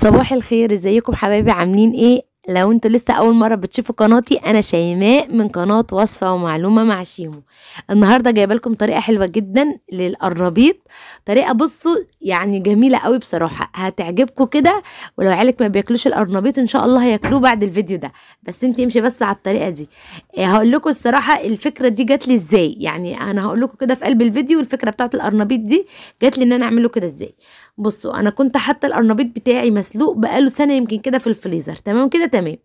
صباح الخير ازيكم حبايبي عاملين ايه لو انتوا لسه اول مره بتشوفوا قناتي انا شيماء من قناه وصفه ومعلومه مع شيمو النهارده جايبه لكم طريقه حلوه جدا للقرابيط طريقه بصوا يعني جميله قوي بصراحه هتعجبكم كده ولو عيالك ما بياكلوش القرنبيط ان شاء الله هياكلوه بعد الفيديو ده بس انت امشي بس على الطريقه دي آه، هقول لكم الصراحه الفكره دي جات لي ازاي يعني انا هقول لكم كده في قلب الفيديو الفكره بتاعه القرنبيط دي جات لي ان انا اعمله كده ازاي بصوا انا كنت حتى القرنبيط بتاعي مسلوق بقاله سنه يمكن كده في الفريزر تمام كده تمام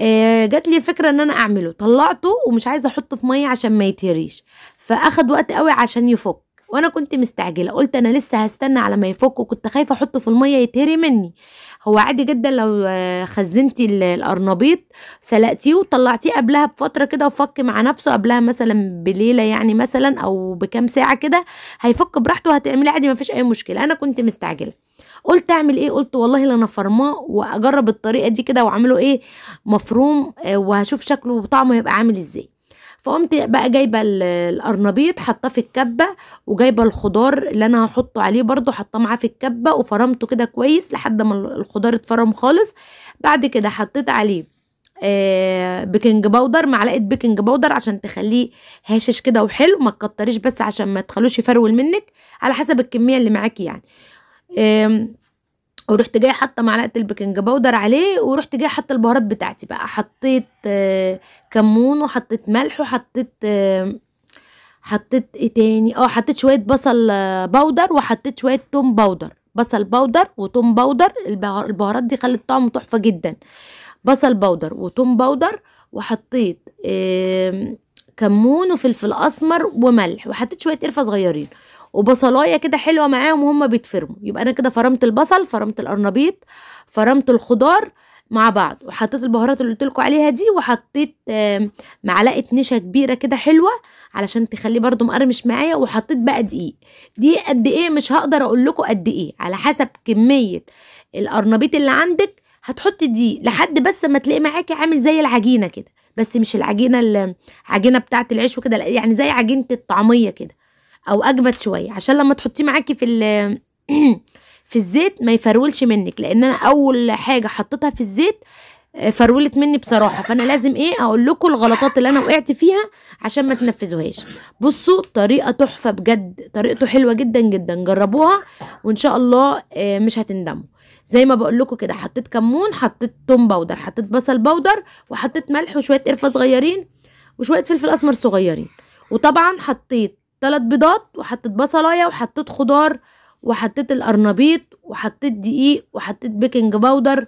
آه جات لي فكره ان انا اعمله طلعته ومش عايزه احطه في ميه عشان ما يتهريش فاخد وقت قوي عشان يفك وانا كنت مستعجله قلت انا لسه هستنى على ما يفك وكنت خايفه احطه في الميه يتهري مني هو عادي جدا لو آه، خزنتي القرنبيط سلقتيه وطلعتيه قبلها بفتره كده وفك مع نفسه قبلها مثلا بليله يعني مثلا او بكام ساعه كده هيفك براحته وهتعمليه عادي مفيش اي مشكله انا كنت مستعجله قلت اعمل ايه قلت والله لا انا فرماه واجرب الطريقه دي كده واعمله ايه مفروم آه، وهشوف شكله وطعمه هيبقى عامل ازاي فقمت بقى جايبه القرنبيط حطاه في الكبه وجايبه الخضار اللي انا هحطه عليه برده حطاه معاه في الكبه وفرمته كده كويس لحد ما الخضار اتفرم خالص بعد كده حطيت عليه آه بيكنج باودر معلقه بيكنج باودر عشان تخليه هاشش كده وحلو ما تكتريش بس عشان ما تخلوش يفرول منك على حسب الكميه اللي معاكي يعني آه ورحت جايه حاطه معلقه البيكنج باودر عليه ورحت جايه حاطه البهارات بتاعتي بقى حطيت آه، كمون وحطيت ملح وحطيت آه، حطيت ايه تاني اه حطيت شويه بصل باودر آه، وحطيت شويه توم باودر بصل باودر وتوم باودر البهارات دي خلت طعمه تحفه جدا بصل باودر وتوم باودر وحطيت كمون وفلفل اسمر وملح وحطيت شويه قرفه صغيرين وبصلايه كده حلوه معاهم وهم بيتفرموا يبقى انا كده فرمت البصل فرمت القرنبيط فرمت الخضار مع بعض وحطيت البهارات اللي قلتلكوا عليها دي وحطيت معلقه نشا كبيره كده حلوه علشان تخليه برده مقرمش معايا وحطيت بقى دقيق دي قد ايه مش هقدر اقول لكم قد ايه على حسب كميه القرنبيط اللي عندك هتحطي دي لحد بس ما تلاقي معاكي عامل زي العجينه كده بس مش العجينه العجينه بتاعه العيش وكده يعني زي عجينه الطعميه كده او اجمد شويه عشان لما تحطيه معاكي في في الزيت ما يفرولش منك لان انا اول حاجه حطيتها في الزيت آه، فرولت مني بصراحه فانا لازم ايه اقول لكم الغلطات اللي انا وقعت فيها عشان ما تنفذوهاش بصوا طريقه تحفه بجد طريقته حلوه جدا جدا جربوها وان شاء الله آه، مش هتندموا زي ما بقول لكم كده حطيت كمون حطيت توم باودر حطيت بصل باودر وحطيت ملح وشويه قرفه صغيرين وشويه فلفل اسمر صغيرين وطبعا حطيت ثلاث بيضات وحطيت بصلايه وحطيت خضار وحطيت القرنبيط وحطيت دقيق وحطيت بيكنج باودر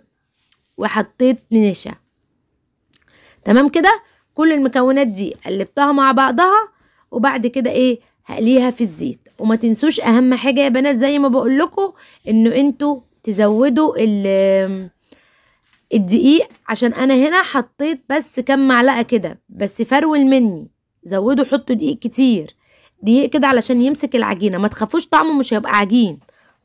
وحطيت نشا تمام كده كل المكونات دي قلبتها مع بعضها وبعد كده ايه هقليها في الزيت وما تنسوش اهم حاجه يا بنات زي ما بقول لكم انه انتوا تزودوا الدقيق عشان انا هنا حطيت بس كام معلقه كده بس فرول مني زودوا حطوا دقيق كتير دقيق كده علشان يمسك العجينه ما تخافوش طعمه مش هيبقى عجين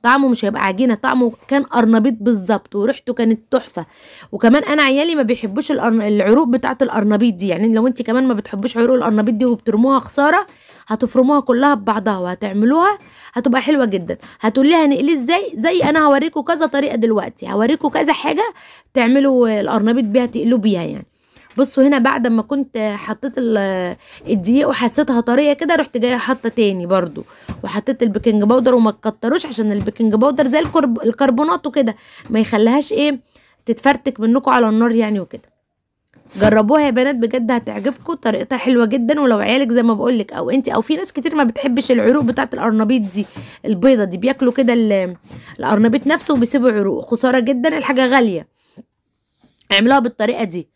طعمه مش هيبقى عجينه طعمه كان قرنبيط بالظبط وريحته كانت تحفه وكمان انا عيالي ما بيحبوش العروق بتاعه القرنبيط دي يعني لو انت كمان ما بتحبوش عروق القرنبيط دي وبترموها خساره هتفرموها كلها ببعضها وهتعملوها هتبقى حلوه جدا هتقولي هنقليه ازاي زي انا هوريكم كذا طريقه دلوقتي هوريكم كذا حاجه تعملوا القرنبيط بيها تقلوا بيها يعني بصوا هنا بعد ما كنت حطيت الدقيق وحسيتها طريه كده رحت جايه حاطه تاني برضو وحطيت البيكنج باودر وما تكتروش عشان البيكنج باودر زي الكربونات وكده ما يخليهاش ايه تتفرتك منكم على النار يعني وكده جربوها يا بنات بجد هتعجبكم طريقتها حلوه جدا ولو عيالك زي ما بقول لك او انت او في ناس كتير ما بتحبش العروق بتاعه القرنبيط دي البيضه دي بياكلوا كده القرنبيط نفسه وبيسيبوا عروق خساره جدا الحاجه غاليه اعملوها بالطريقه دي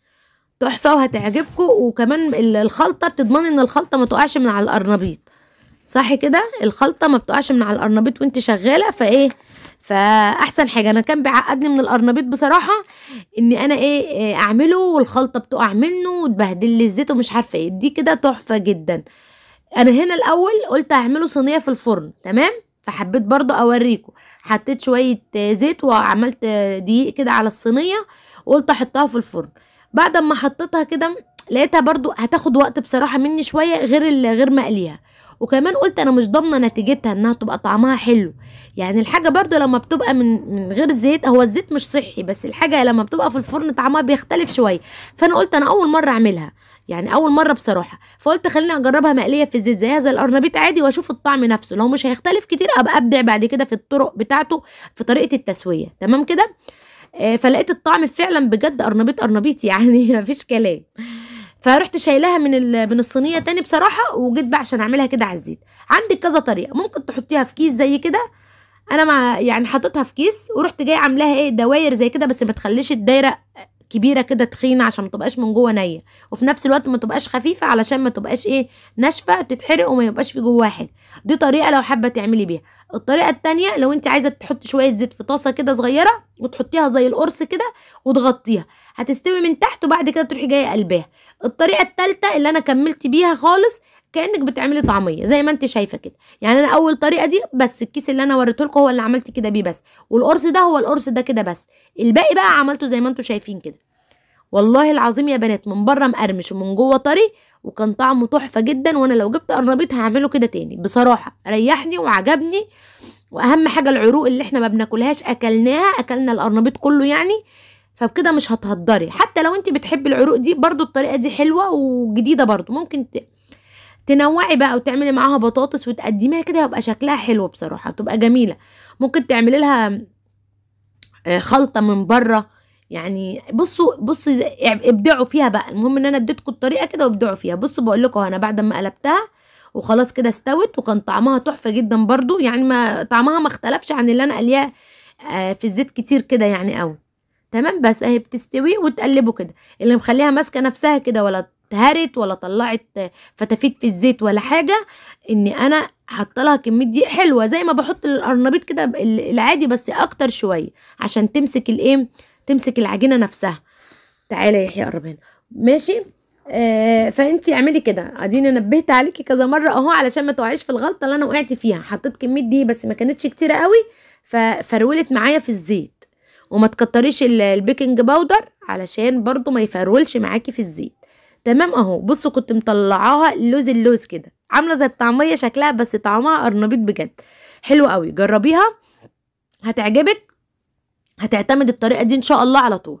تحفه وهتعجبكم وكمان الخلطه بتضمن ان الخلطه ما تقعش من على القرنبيط صح كده الخلطه ما بتقعش من على القرنبيط وانت شغاله فايه فاحسن حاجه انا كان بيعقدني من القرنبيط بصراحه ان انا إيه،, ايه اعمله والخلطه بتقع منه وتبهدل لي الزيت ومش عارفه ايه دي كده تحفه جدا انا هنا الاول قلت هعمله صينيه في الفرن تمام فحبيت برضو اوريكم حطيت شويه زيت وعملت دقيق كده على الصينيه وقلت احطها في الفرن بعد ما حطيتها كده لقيتها برضو هتاخد وقت بصراحه مني شويه غير غير مقليها وكمان قلت انا مش ضامنه نتيجتها انها تبقى طعمها حلو يعني الحاجه برضو لما بتبقى من من غير زيت هو الزيت مش صحي بس الحاجه لما بتبقى في الفرن طعمها بيختلف شويه فانا قلت انا اول مره اعملها يعني اول مره بصراحه فقلت خليني اجربها مقليه في الزيت زيها زي القرنبيط عادي واشوف الطعم نفسه لو مش هيختلف كتير ابقى ابدع بعد كده في الطرق بتاعته في طريقه التسويه تمام كده آه، فلقيت الطعم فعلا بجد قرنبيط قرنبيط يعني مفيش كلام فرحت شايلاها من من الصينيه تاني بصراحه وجيت بقى عشان اعملها كده على الزيت عندك كذا طريقه ممكن تحطيها في كيس زي كده انا مع يعني حطيتها في كيس ورحت جاي عاملاها ايه دواير زي كده بس ما تخليش الدايره كبيره كده تخينه عشان ما تبقاش من جوه نيه وفي نفس الوقت ما تبقاش خفيفه علشان ما تبقاش ايه ناشفه تتحرق وما يبقاش في جوه حاجه دي طريقه لو حابه تعملي بيها الطريقه الثانيه لو انت عايزه تحطي شويه زيت في طاسه كده صغيره وتحطيها زي القرص كده وتغطيها هتستوي من تحت وبعد كده تروحي جايه قلباها الطريقه الثالثه اللي انا كملت بيها خالص كانك بتعملي طعميه زي ما انت شايفه كده يعني انا اول طريقه دي بس الكيس اللي انا وريته لكم هو اللي عملت كده بيه بس والقرص ده هو القرص ده كده بس الباقي بقى عملته زي ما انتم شايفين كده والله العظيم يا بنات من بره مقرمش ومن جوه طري وكان طعمه تحفه جدا وانا لو جبت قرنبيط هعمله كده تاني بصراحه ريحني وعجبني واهم حاجه العروق اللي احنا ما بناكلهاش اكلناها اكلنا القرنبيط كله يعني فبكده مش هتهدري حتى لو انت بتحبي العروق دي برضو الطريقه دي حلوه وجديده برضو ممكن ت... تنوعي بقى وتعملي معاها بطاطس وتقدميها كده هيبقى شكلها حلو بصراحه تبقى جميله ممكن تعملي لها آه، خلطه من بره يعني بصوا بصوا ابدعوا فيها بقى المهم ان انا اديتكم الطريقه كده وابدعوا فيها بصوا بقول لكم انا بعد ما قلبتها وخلاص كده استوت وكان طعمها تحفه جدا برضو يعني ما طعمها ما اختلفش عن اللي انا قلياه آه، في الزيت كتير كده يعني قوي تمام بس اهي بتستوي وتقلبه كده اللي مخليها ماسكه نفسها كده ولا اتهرت ولا طلعت فتافيت في الزيت ولا حاجه ان انا حاطه لها كميه دقيق حلوه زي ما بحط القرنبيط كده العادي بس اكتر شويه عشان تمسك الايه تمسك العجينه نفسها تعالى يا يحيى قرب هنا ماشي آه فانت اعملي كده اديني نبهت عليكي كذا مره اهو علشان ما تقعيش في الغلطه اللي انا وقعت فيها حطيت كميه دقيق بس ما كانتش كتيره قوي ففرولت معايا في الزيت وما تكتريش البيكنج باودر علشان برضو ما يفرولش معاكي في الزيت تمام اهو بصوا كنت مطلعاها لوز اللوز كده عامله زي الطعميه شكلها بس طعمها قرنبيط بجد حلو قوي جربيها هتعجبك هتعتمد الطريقه دي ان شاء الله على طول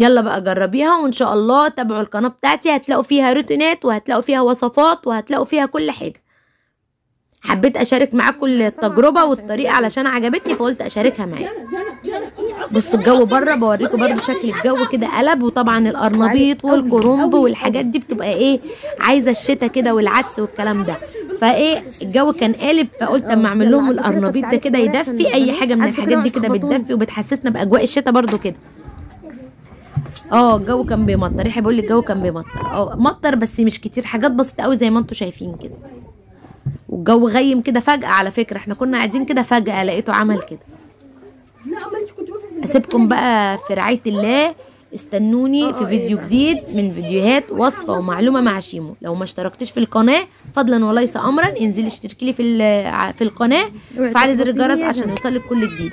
يلا بقى جربيها وان شاء الله تابعوا القناه بتاعتي هتلاقوا فيها روتينات وهتلاقوا فيها وصفات وهتلاقوا فيها كل حاجه حبيت اشارك معاكم التجربه والطريقه علشان عجبتني فقلت اشاركها معاكم بصوا الجو بره بوريكم برده شكل الجو كده قلب وطبعا القرنبيط والكرنب والحاجات دي بتبقى ايه عايزه الشتاء كده والعدس والكلام ده فايه الجو كان قالب فقلت اما اعمل لهم القرنبيط ده كده يدفي اي حاجه من الحاجات دي كده بتدفي وبتحسسنا باجواء الشتاء برده كده اه الجو كان بيمطر يحيى بقول الجو كان بيمطر اه مطر بس مش كتير حاجات بسيطه قوي زي ما انتم شايفين كده والجو غيم كده فجأة على فكرة احنا كنا قاعدين كده فجأة لقيته عمل كده اسيبكم بقى في رعاية الله استنوني في فيديو جديد من فيديوهات وصفة ومعلومة مع شيمو لو ما اشتركتش في القناة فضلا وليس امرا انزلي اشتركي لي في في القناة فعلي زر الجرس عشان يوصلك كل جديد